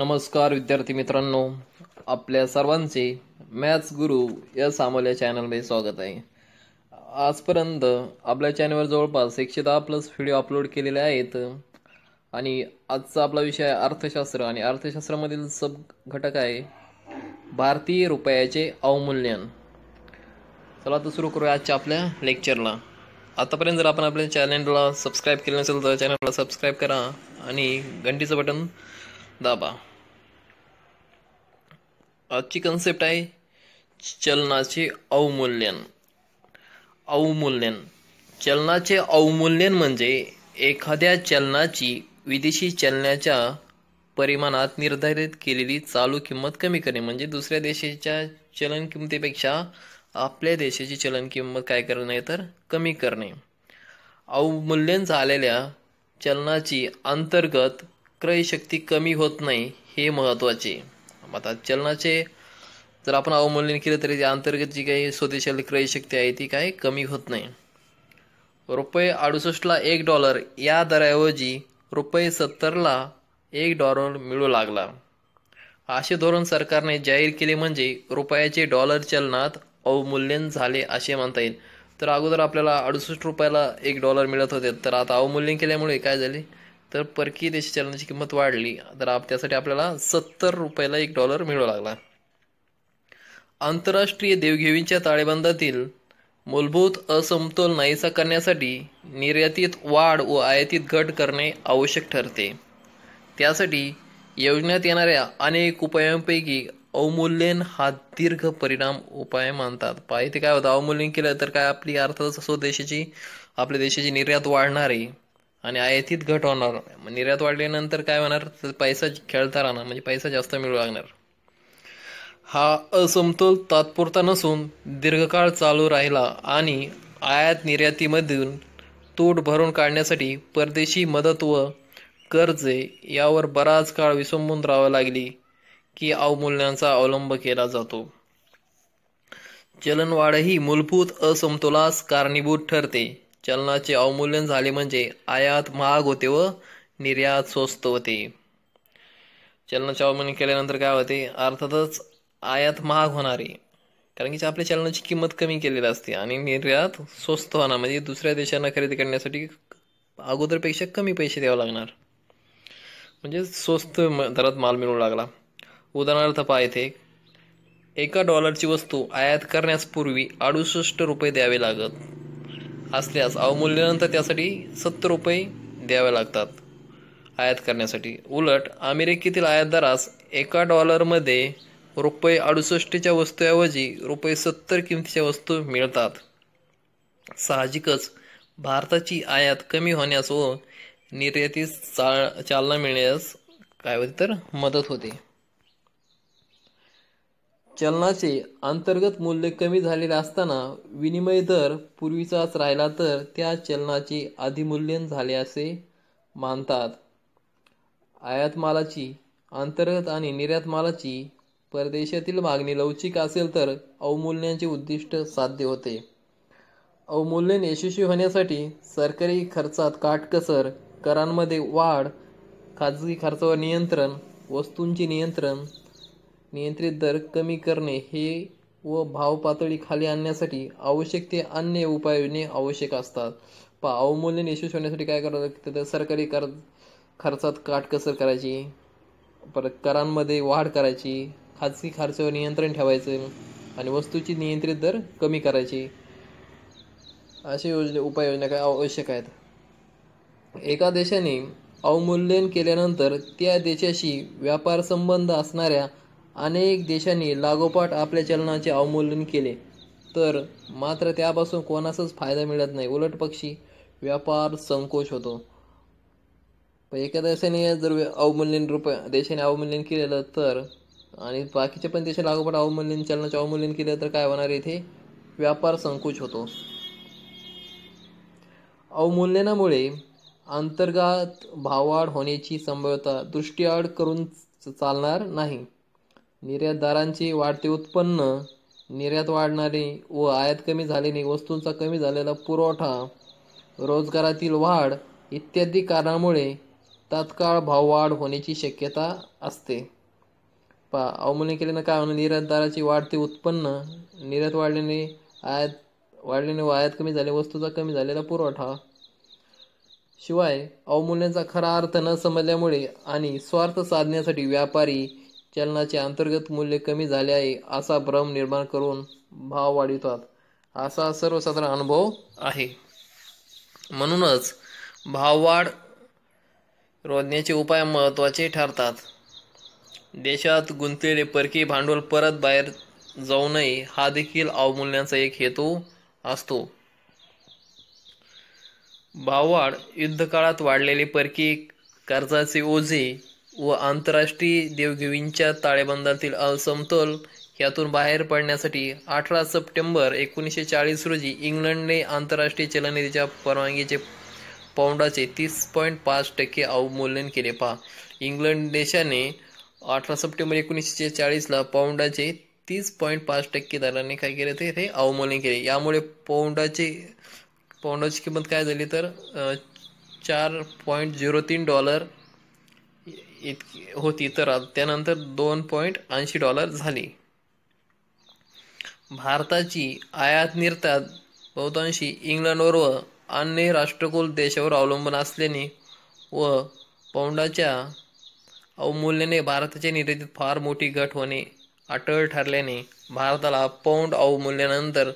नमस्कार विद्यार्थी मित्रांनो आपल्या सर्वांचे मॅथ्स गुरु या सामोल्या चॅनलमध्ये स्वागत आहे आजपर्यंत आपल्या चॅनलवर जवळपास एकशे दहा प्लस व्हिडिओ अपलोड केलेले आहेत आणि आजचा आपला विषय अर्थशास्त्र आणि अर्थशास्त्रामधील सब घटक आहे भारतीय रुपयाचे अवमूल्यन चला आता सुरू करूया आजच्या आपल्या लेक्चरला आतापर्यंत जर आपण आपल्या चॅनलला सबस्क्राईब केलं नसेल तर चॅनलला सबस्क्राईब करा आणि घंटीचं बटन दाबा आजची कन्सेप्ट आहे चलनाचे अवमूल्यन अवमूल्यन चलनाचे अवमूल्यन म्हणजे एखाद्या चलनाची विदेशी चलनाच्या परिमाणात निर्धारित केलेली चालू किंमत कमी करणे म्हणजे दुसऱ्या देशाच्या चलन किंमतीपेक्षा आपल्या देशाची चलन किंमत काय करणे तर कमी करणे अवमूल्यन झालेल्या चलनाची अंतर्गत क्रयशक्ती कमी होत नाही हे महत्त्वाचे आता चलनाचे जर आपण अवमूल्यन केले तरी अंतर्गत जी काही स्वदेशाली क्रयशक्ती आहे ती काय कमी होत नाही रुपये अडुसष्टला एक डॉलर या दराऐवजी रुपये सत्तरला एक डॉलर मिळू लागला असे धोरण सरकारने जाहीर केले म्हणजे रुपयाचे डॉलर चलनात अवमूल्यन झाले असे म्हणता येईल तर अगोदर आपल्याला अडुसष्ट रुपयाला एक डॉलर मिळत होते तर आता अवमूल्यन केल्यामुळे काय झाले तर परकीय देशी चलनाची किंमत वाढली तर आप त्यासाठी आपल्याला सत्तर रुपयाला एक डॉलर मिळू लागला आंतरराष्ट्रीय देवघेवींच्या ताळेबंदातील मूलभूत असमतोल नाहीसा करण्यासाठी निर्यातीत वाढ व आयातीत घट करणे आवश्यक ठरते त्यासाठी योजण्यात येणाऱ्या अनेक उपायांपैकी अवमूल्यन हा दीर्घ परिणाम उपाय मानतात पाहिजे काय होतं अवमूल्यन केलं तर काय आपली अर्थ स्वदेशाची आपल्या देशाची निर्यात वाढणार आहे आणि आयातीत घट होणार निर्यात वाढल्यानंतर काय होणार तर पैसा खेळता राहणार म्हणजे पैसा जास्त मिळू लागणार हा असमतोल तात्पुरता नसून दीर्घकाळ चालू राहिला आणि आयात निर्यातीमधून तूट भरून काढण्यासाठी परदेशी मदत व कर्जे यावर बराच काळ विसंबून राहावं लागली की अवमूल्यांचा अवलंब केला जातो चलनवाढ ही मूलभूत असमतोलास कारणीभूत ठरते चलनाचे अवमूल्यन झाले म्हणजे आयात महाग होते व निर्यात स्वस्त होते चलनाचे अवमूल्यन केल्यानंतर काय होते अर्थातच आयात महाग होणारे कारण की आपल्या चलनाची किंमत कमी केलेली असते आणि निर्यात स्वस्त होणार म्हणजे दुसऱ्या देशांना खरेदी करण्यासाठी अगोदरपेक्षा कमी पैसे द्यावे लागणार म्हणजे स्वस्त दरात माल मिळू लागला उदाहरणार्थ पाहते एका डॉलरची वस्तू आयात करण्यास पूर्वी अडुसष्ट रुपये द्यावे लागत असल्यास अवमूल्यनंतर त्यासाठी सत्तर रुपये द्यावे लागतात आयात करण्यासाठी उलट अमेरिकेतील आयातदारास एका डॉलरमध्ये रुपये अडुसष्टच्या वस्तूऐवजी रुपये सत्तर किमतीच्या वस्तू मिळतात साहजिकच भारताची आयात कमी होण्यास व निर्यातीस चालना मिळण्यास काय होते तर मदत होते चलनाचे अंतर्गत मूल्य कमी झालेले असताना विनिमय दर पूर्वीचाच राहिला तर त्या चलनाचे अधिमूल्यन झाले असे मानतात आयात मालाची अंतर्गत आणि निर्यात मालाची परदेशातील मागणी लवचिक असेल तर अवमूल्यांचे उद्दिष्ट साध्य होते अवमूल्यन यशस्वी होण्यासाठी सरकारी खर्चात काटकसर करांमध्ये वाढ खाजगी खर्चावर नियंत्रण वस्तूंचे नियंत्रण नियंत्रित दर कमी करणे हे व भाव पातळी खाली आणण्यासाठी आवश्यक ते अन्य उपाययोजने आवश्यक असतात प अवमूल्यन यशस्वी होण्यासाठी काय करावं लागतं तर सरकारी कर खर्चात काटकसर करायची परत करांमध्ये वाढ करायची खाजगी खर्चावर नियंत्रण ठेवायचं आणि वस्तूची नियंत्रित दर कमी करायची अशा योजने उपाययोजना काय आवश्यक आहेत एका देशाने अवमूल्यन केल्यानंतर त्या देशाशी व्यापार संबंध असणाऱ्या अनेक देशांनी लागोपाठ आपल्या चलनाचे अवमूल्यन केले तर मात्र त्यापासून कोणाचाच फायदा मिळत नाही उलट पक्षी व्यापार संकोच होतो एका देशाने जर अवमूल्यन रूप देशाने अवमूल्यन केलेलं तर आणि बाकीचे पण देशाने लागोपाठ अवमूल्यन चलनाचे अवमूल्यन केलं तर काय होणार इथे व्यापार संकोच होतो अवमूल्यनामुळे अंतर्गत भावाढ होण्याची संभाव्यता दृष्टीआड करून चालणार नाही निर्यातदारांची वाढते उत्पन्न निर्यात वाढणारी व आयात कमी झालेली वस्तूंचा कमी झालेला पुरवठा रोजगारातील वाढ इत्यादी कारणामुळे तात्काळ वाढ होण्याची शक्यता असते पा अवमूल्य केलेलं काय म्हणून निर्यातदाराची वाढते उत्पन्न निर्यात वाढल्याने आयात वाढल्याने व आयात कमी झाले वस्तूचा कमी झालेला पुरवठा शिवाय अवमूल्यांचा खरा अर्थ न समजल्यामुळे आणि स्वार्थ साधण्यासाठी व्यापारी चलनाचे अंतर्गत मूल्य कमी झाले आहे असा भ्रम निर्माण करून भाव वाढवितात असा सर्वसाधारण अनुभव आहे म्हणूनच भाववाढ रोजण्याचे उपाय महत्त्वाचे ठरतात देशात गुंतलेले परकीय भांडवल परत बाहेर जाऊ नये हा देखील अवमूल्यांचा एक हेतू असतो भाववाढ युद्धकाळात वाढलेले परकीय कर्जाचे ओझे व आंतरराष्ट्रीय देवघेवींच्या ताळेबंदातील असमतोल यातून बाहेर पडण्यासाठी अठरा सप्टेंबर एकोणीसशे चाळीस रोजी इंग्लंडने आंतरराष्ट्रीय चलनिधीच्या परवानगीचे पौंडाचे तीस पॉईंट पाच टक्के अवमूल्यन केले पहा इंग्लंड देशाने अठरा सप्टेंबर एकोणीसशे चाळीसला पौंडाचे तीस पॉईंट पाच टक्के दराने काय केले ते हे अवमूल्यन केले यामुळे पौंडाचे पौंडाची किंमत काय झाली तर चार पॉईंट झिरो तीन डॉलर इतकी होती तर त्यानंतर दोन पॉईंट ऐंशी डॉलर झाली भारताची आयात निर्यात बहुतांशी इंग्लंडवर व अन्य राष्ट्रकुल देशावर अवलंबून असल्याने व पौंडाच्या अवमूल्याने भारताच्या निर्यातीत फार मोठी घट होणे अटळ ठरल्याने भारताला पौंड अवमूल्यानंतर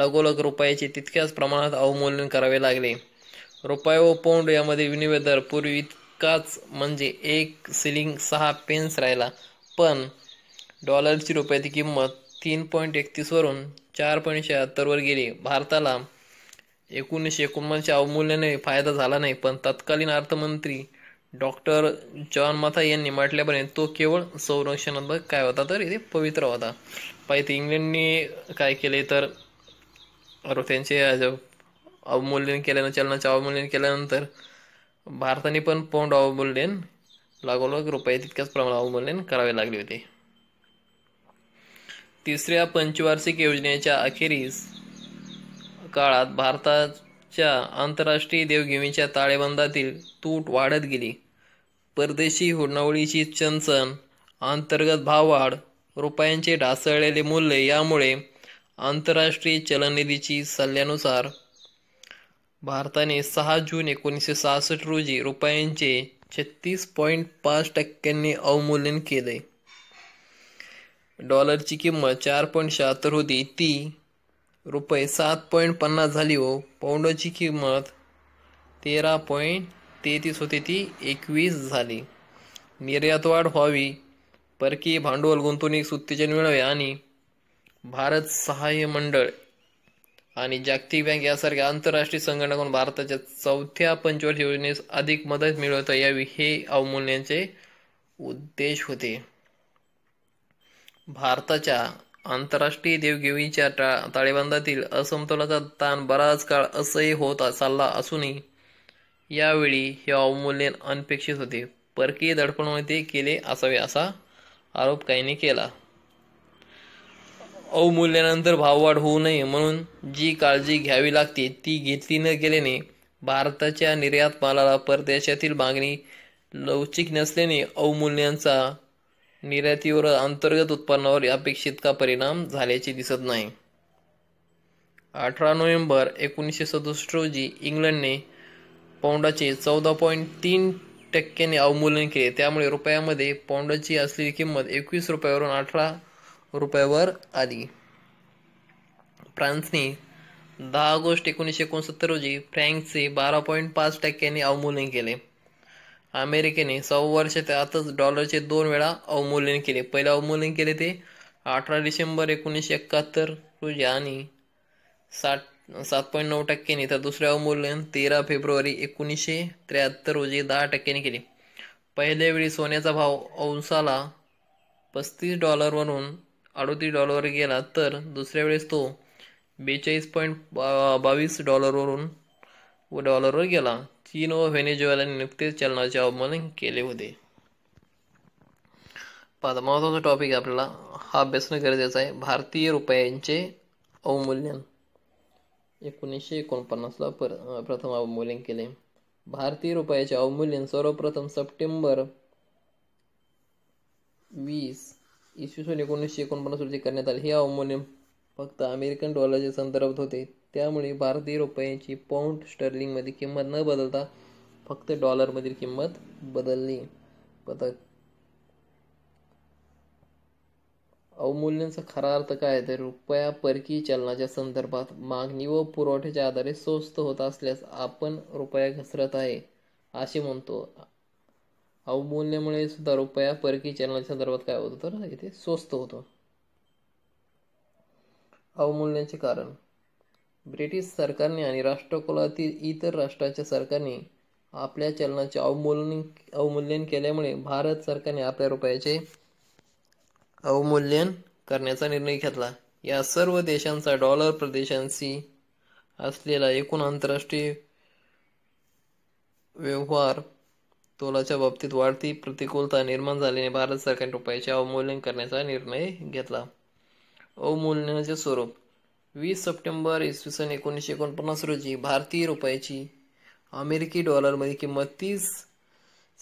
लगोलग रुपयाचे तितक्याच प्रमाणात अवमूल्यन करावे लागले रुपये व पौंड यामध्ये विनिमय दर पूर्वी इतकाच म्हणजे एक सिलिंग सहा पेन्स राहिला पण डॉलरची रुपयाची किंमत तीन पॉईंट वरून चार पॉईंट शहात्तरवर गेली भारताला एकोणीसशे एकोणपन्नासच्या अवमूल्याने फायदा झाला नाही पण तत्कालीन अर्थमंत्री डॉक्टर जॉन माथा यांनी म्हटल्यापर्यंत तो केवळ संरक्षणात्मक काय होता तर इथे पवित्र होता पाहिजे इंग्लंडने काय केले तर त्यांचे अवमूल्यन केल्यानंतर चलनाचे अवमूल्यन केल्यानंतर भारताने पण पौंड अवमूल्यन लागोलग रुपये तितक्याच प्रमाणात अवमूल्यन करावे लागले होते तिसऱ्या पंचवार्षिक योजनेच्या अखेरीस काळात भारताच्या आंतरराष्ट्रीय देवघेवीच्या ताळेबंदातील तूट वाढत गेली परदेशी हुडणावळीची चणचण अंतर्गत भाववाढ रुपयांचे ढासळलेले मूल्य यामुळे आंतरराष्ट्रीय चलननिधीची सल्ल्यानुसार भारताने सहा जून एकोणीसशे सहासष्ट रोजी रुपयांचे छत्तीस पॉईंट पाच टक्क्यांनी अवमूल्यन केले डॉलरची किंमत चार पॉईंट शहात्तर होती ती रुपये सात पॉईंट पन्नास झाली व पौंडची किंमत तेरा पॉईंट तेहतीस होते ती एकवीस झाली निर्यात वाढ व्हावी परकीय भांडवल गुंतवणूक उत्तेजन मिळावे आणि भारत सहाय्य मंडळ आणि जागतिक बँक यासारख्या आंतरराष्ट्रीय संघटनाकडून भारताच्या चौथ्या पंचवर्षीय योजनेस अधिक मदत मिळवता यावी हे अवमूल्यांचे उद्देश होते भारताच्या आंतरराष्ट्रीय देवघेवीच्या टा ताळेबंदातील असमतोलाचा ताण बराच काळ असही होत चालला असूनही यावेळी हे अवमूल्यन अनपेक्षित होते परकीय दडपणमध्ये केले असावे असा आरोप काहींनी केला अवमूल्यानंतर भाववाढ होऊ नये म्हणून जी काळजी घ्यावी लागते ती घेतली न गेल्याने भारताच्या निर्यात मालाला परदेशातील मागणी लवचिक नसल्याने अवमूल्यांचा निर्यातीवर अंतर्गत उत्पन्नावर अपेक्षित का परिणाम झाल्याचे दिसत नाही अठरा नोव्हेंबर एकोणीसशे सदुसष्ट रोजी इंग्लंडने पौंडाचे चौदा पॉईंट तीन टक्क्याने अवमूल्यन केले त्यामुळे रुपयामध्ये पौंडाची असलेली किंमत एकवीस रुपयावरून अठरा रुपयावर आली फ्रान्सने दहा ऑगस्ट एकोणीसशे एकोणसत्तर रोजी फ्रँकचे बारा पॉईंट पाच टक्क्यांनी अवमूल्यन केले अमेरिकेने सव्वा वर्ष त्यातच डॉलरचे दोन वेळा अवमूल्यन केले पहिले अवमूल्यन केले ते अठरा डिसेंबर एकोणीसशे एकाहत्तर रोजी आणि साठ सात पॉईंट नऊ टक्क्यांनी तर दुसरे अवमूल्यन तेरा फेब्रुवारी एकोणीसशे त्र्याहत्तर रोजी दहा टक्क्यांनी केले पहिल्या वेळी सोन्याचा भाव अंशाला पस्तीस डॉलरवरून अडोतीस डॉलरवर गेला तर दुसऱ्या वेळेस तो बेचाळीस पॉईंट बा बावीस डॉलरवरून व डॉलरवर गेला चीन व व्हेनेझुएलाने नुकतेच चलनाचे अवमान केले होते पाच महत्वाचा टॉपिक आपल्याला हा अभ्यासणं गरजेचं आहे भारतीय रुपयांचे अवमूल्यन एकोणीसशे एकोणपन्नासला पर प्रथम अवमूल्यन केले भारतीय रुपयाचे अवमूल्यन सर्वप्रथम सप्टेंबर वीस इसवी सन एकोणीसशे एकोणपन्नास रोजी करण्यात आले हे अवमूल्यन फक्त अमेरिकन डॉलरच्या संदर्भात होते त्यामुळे भारतीय रुपयांची पाऊंड स्टर्लिंगमध्ये किंमत न बदलता फक्त डॉलरमधील किंमत बदलली पथक खरा अर्थ काय तर रुपया परकीय चलनाच्या संदर्भात मागणी व पुरवठ्याच्या आधारे स्वस्त होत असल्यास आपण रुपया घसरत आहे असे म्हणतो अवमूल्यमुळे सुद्धा रुपया परकीय चलनाच्या संदर्भात काय होतं तर इथे स्वस्त होतो अवमूल्याचे कारण ब्रिटिश सरकारने आणि राष्ट्रकुलातील इतर राष्ट्राच्या सरकारने आपल्या चलनाचे अवमूलन अवमूल्यन केल्यामुळे भारत सरकारने आपल्या रुपयाचे अवमूल्यन करण्याचा निर्णय घेतला या सर्व देशांचा डॉलर प्रदेशांशी असलेला एकूण आंतरराष्ट्रीय व्यवहार तोलाच्या बाबतीत वाढती प्रतिकूलता निर्माण झाल्याने भारत सरकारने रुपयाचे अवमूल्यन करण्याचा निर्णय घेतला अवमूल्यनाचे स्वरूप वीस सप्टेंबर इसवी सन एकोणीसशे एकोणपन्नास रोजी भारतीय रुपयाची अमेरिकी डॉलरमध्ये किंमत तीस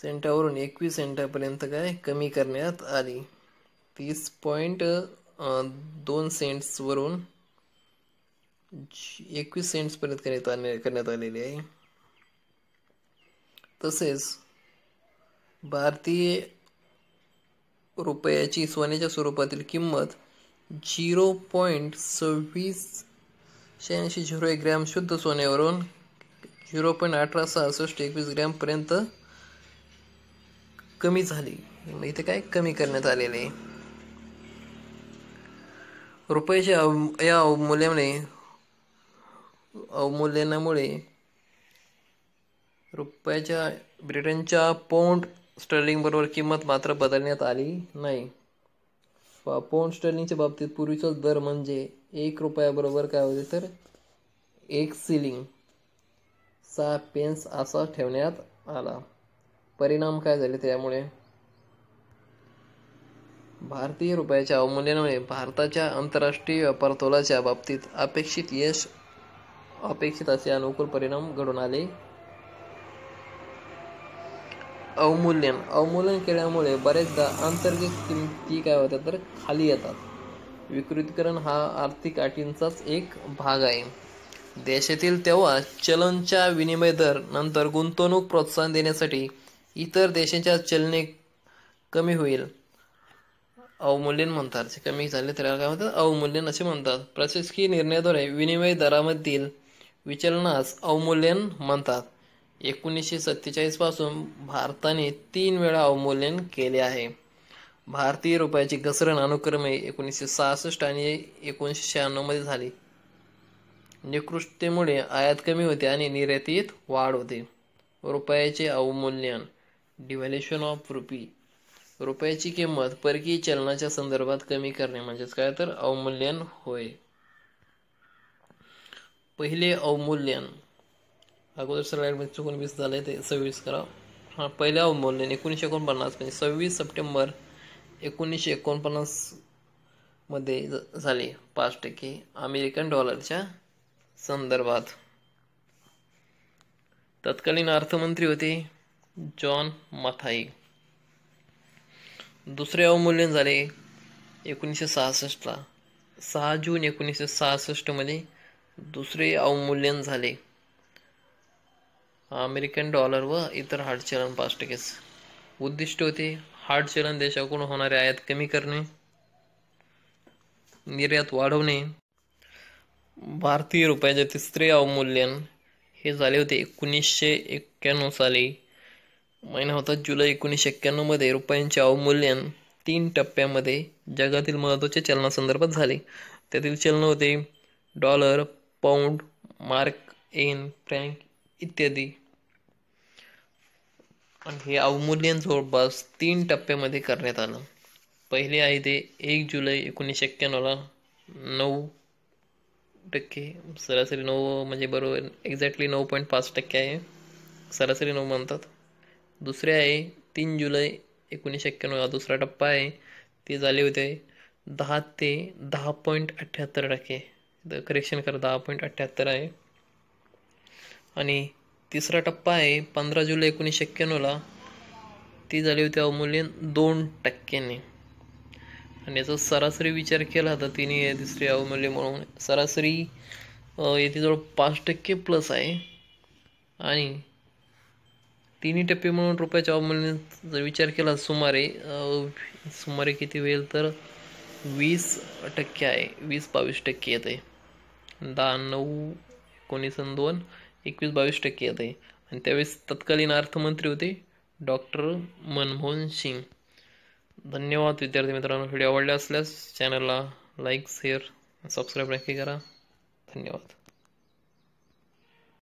सेंटावरून एकवीस सेंटापर्यंत काय कमी करण्यात आली तीस पॉईंट दोन सेंट्सवरून एकवीस सेंट्सपर्यंत करण्यात आले करण्यात आलेली आहे तसेच भारतीय रुपयाची सोन्याच्या स्वरूपातील किंमत झिरो पॉईंट सव्वीस शहाऐंशी झिरो एक ग्रॅम शुद्ध सोन्यावरून झिरो पॉईंट अठरा सहासष्ट एकवीस ग्रॅमपर्यंत कमी झाली इथे काय कमी करण्यात आलेले आहे रुपयाच्या अव या अवमूल्याने अवमूल्यनामुळे रुपयाच्या ब्रिटनच्या पौंड स्टर्लिंग बरोबर किंमत मात्र बदलण्यात आली नाही पाऊंड स्टर्लिंगच्या बाबतीत पूर्वीचा दर म्हणजे एक रुपया बरोबर काय होते तर एक सिलिंग सहा पेन्स असा ठेवण्यात आला परिणाम काय झाले त्यामुळे भारतीय रुपयाच्या अवमूल्यामुळे भारताच्या आंतरराष्ट्रीय व्यापार तोलाच्या बाबतीत अपेक्षित यश अपेक्षित असे अनुकूल परिणाम घडून आले अवमूल्यन अवमूल्यन केल्यामुळे बरेचदा आंतरिक किमती काय होतात तर खाली येतात विकृतीकरण हा आर्थिक अटींचाच एक भाग आहे देशातील तेव्हा चलनच्या विनिमय दर नंतर गुंतवणूक प्रोत्साहन देण्यासाठी इतर देशांच्या चलने कमी होईल अवमूल्यन म्हणतात कमी झाले तर काय म्हणतात अवमूल्यन असे म्हणतात प्रशासकीय निर्णयाद्वारे विनिमय दरामधील विचलनास अवमूल्यन म्हणतात एकोणीसशे पासून भारताने तीन वेळा अवमूल्यन केले आहे भारतीय रुपयाची घसरण अनुक्रमे एकोणीसशे सहासष्ट आणि एकोणीसशे शहाण्णवमध्ये झाली निकृष्टतेमुळे आयात कमी होते आणि निर्यातीत वाढ होते रुपयाचे अवमूल्यन डिव्हॅल्युशन ऑफ रुपी रुपयाची किंमत परकीय चलनाच्या संदर्भात कमी करणे म्हणजेच काय तर अवमूल्यन होय पहिले अवमूल्यन अगोदर सरळ चुकून वीस झालं ते सव्वीस करा हा पहिल्या अवमूल्यन एकोणीसशे एकोणपन्नास म्हणजे सव्वीस सप्टेंबर एकोणीसशे एकोणपन्नास मध्ये झाले पाच टक्के अमेरिकन डॉलरच्या संदर्भात तत्कालीन अर्थमंत्री होते जॉन माथाई दुसरे अवमूल्यन झाले एकोणीसशे सहासष्टला सहा जून एकोणीसशे सहासष्टमध्ये दुसरे अवमूल्यन झाले अमेरिकन डॉलर व इतर हार्ड चलन पाच टक्केच उद्दिष्ट होते हार्ड चलन देशाकडून होणारे आयात कमी करणे निर्यात वाढवणे भारतीय रुपयाचे तिसरे अवमूल्यन हे झाले होते एकोणीसशे एक्क्याण्णव साली महिना होता जुलै एकोणीसशे एक्क्याण्णवमध्ये रुपयांचे अवमूल्यन तीन टप्प्यामध्ये जगातील महत्त्वाच्या चलनासंदर्भात झाले त्यातील चलन होते dollar pound mark yen franc इत्यादी आणि हे अवमूल्यन जवळपास तीन टप्प्यामध्ये करण्यात आलं पहिले आहे ते एक जुलै एकोणीसशे एक्क्याण्णवला नऊ टक्के सरासरी नऊ म्हणजे बरोबर एक्झॅक्टली नऊ पॉईंट पाच टक्के आहे सरासरी नऊ म्हणतात दुसरे आहे तीन जुलै एकोणीसशे एक्क्याण्णव दुसरा टप्पा आहे ते झाले होते दहा ते दहा पॉईंट अठ्ठ्याहत्तर टक्के तर करेक्शन करा दहा पॉईंट अठ्ठ्याहत्तर आहे आणि तिसरा टप्पा आहे पंधरा जुलै एकोणीसशे एक्क्याण्णवला ती झाली होती अवमूल्यन दोन टक्क्यांनी आणि याचा सरासरी विचार केला होता तिने तिसरी अवमूल्य म्हणून सरासरी येथे जवळ पाच टक्के प्लस आहे आणि तिन्ही टप्पे म्हणून रुपयाच्या अवमूल्य जर विचार केला सुमारे सुमारे किती होईल तर वीस टक्के आहे वीस बावीस टक्के येते दहा नऊ एकोणीस दोन एकवीस बावीस टक्के येत आहे आणि त्यावेळेस तत्कालीन अर्थमंत्री होते डॉक्टर मनमोहन सिंग धन्यवाद विद्यार्थी मित्रांनो व्हिडिओ आवडला असल्यास चॅनलला लाईक शेअर सबस्क्राईब नक्की करा धन्यवाद